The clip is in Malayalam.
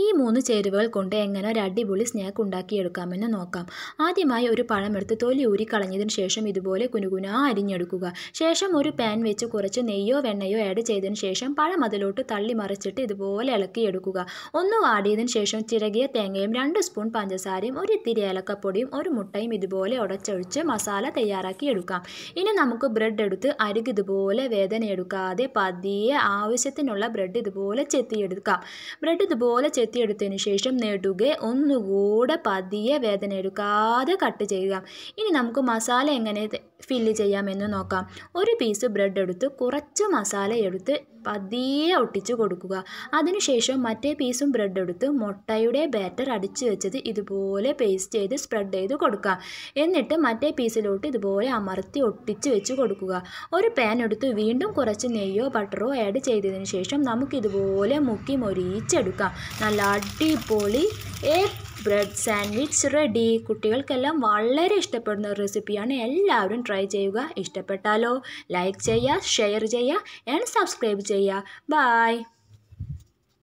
ഈ മൂന്ന് ചേരുവകൾ കൊണ്ട് എങ്ങനെ ഒരു അടിപൊളി സ്നാക്ക് ഉണ്ടാക്കിയെടുക്കാമെന്ന് നോക്കാം ആദ്യമായി ഒരു പഴമെടുത്ത് തൊലി ഊരിക്കളഞ്ഞതിന് ശേഷം ഇതുപോലെ കുനുകുന അരിഞ്ഞെടുക്കുക ശേഷം ഒരു പാൻ വെച്ച് കുറച്ച് നെയ്യോ വെണ്ണയോ ആഡ് ചെയ്തതിന് ശേഷം പഴം അതിലോട്ട് തള്ളി മറിച്ചിട്ട് ഇതുപോലെ ഇളക്കിയെടുക്കുക ഒന്ന് വാടിയതിന് ശേഷം ചിരകിയ തേങ്ങയും രണ്ട് സ്പൂൺ പഞ്ചസാരയും ഒരു ഇത്തിരി ഏലക്കപ്പൊടിയും ഒരു മുട്ടയും ഇതുപോലെ ഉടച്ചൊഴിച്ച് മസാല തയ്യാറാക്കിയെടുക്കാം ഇനി നമുക്ക് ബ്രെഡ് എടുത്ത് അരിക് ഇതുപോലെ വേദനയെടുക്കാതെ പതിയെ ആവശ്യത്തിനുള്ള ബ്രെഡ് ഇതുപോലെ ചെത്തിയെടുക്കാം ബ്രെഡ് ഇതുപോലെ ചെത്തിയെടുത്തതിന് ശേഷം നെടുകെ ഒന്നുകൂടെ പതിയെ വേദന എടുക്കാതെ കട്ട് ചെയ്യുക ഇനി നമുക്ക് മസാല എങ്ങനെ ഫില്ല് ചെയ്യാമെന്ന് നോക്കാം ഒരു പീസ് ബ്രെഡ് എടുത്ത് കുറച്ച് മസാല എടുത്ത് പതിയെ ഒട്ടിച്ച് കൊടുക്കുക അതിനുശേഷം മറ്റേ പീസും ബ്രെഡ് എടുത്ത് മുട്ടയുടെ ബാറ്റർ അടിച്ചു വെച്ചത് ഇതുപോലെ പേസ്റ്റ് ചെയ്ത് സ്പ്രെഡ് ചെയ്ത് കൊടുക്കുക എന്നിട്ട് മറ്റേ പീസിലോട്ട് ഇതുപോലെ അമർത്തി ഒട്ടിച്ച് വെച്ച് കൊടുക്കുക ഒരു പാൻ എടുത്ത് വീണ്ടും കുറച്ച് നെയ്യോ ബട്ടറോ ആഡ് ചെയ്തതിന് ശേഷം നമുക്കിതുപോലെ മുക്കി മൊരിച്ചെടുക്കാം നല്ല അടിപൊളി എഗ് ബ്രെഡ് സാൻഡ്വിച്ച് റെഡി കുട്ടികൾക്കെല്ലാം വളരെ ഇഷ്ടപ്പെടുന്ന ഒരു റെസിപ്പിയാണ് എല്ലാവരും ട്രൈ ചെയ്യുക ഇഷ്ടപ്പെട്ടാലോ ലൈക്ക് ചെയ്യുക ഷെയർ ചെയ്യുക ആൻഡ് സബ്സ്ക്രൈബ് ചെയ്യുക ബായ്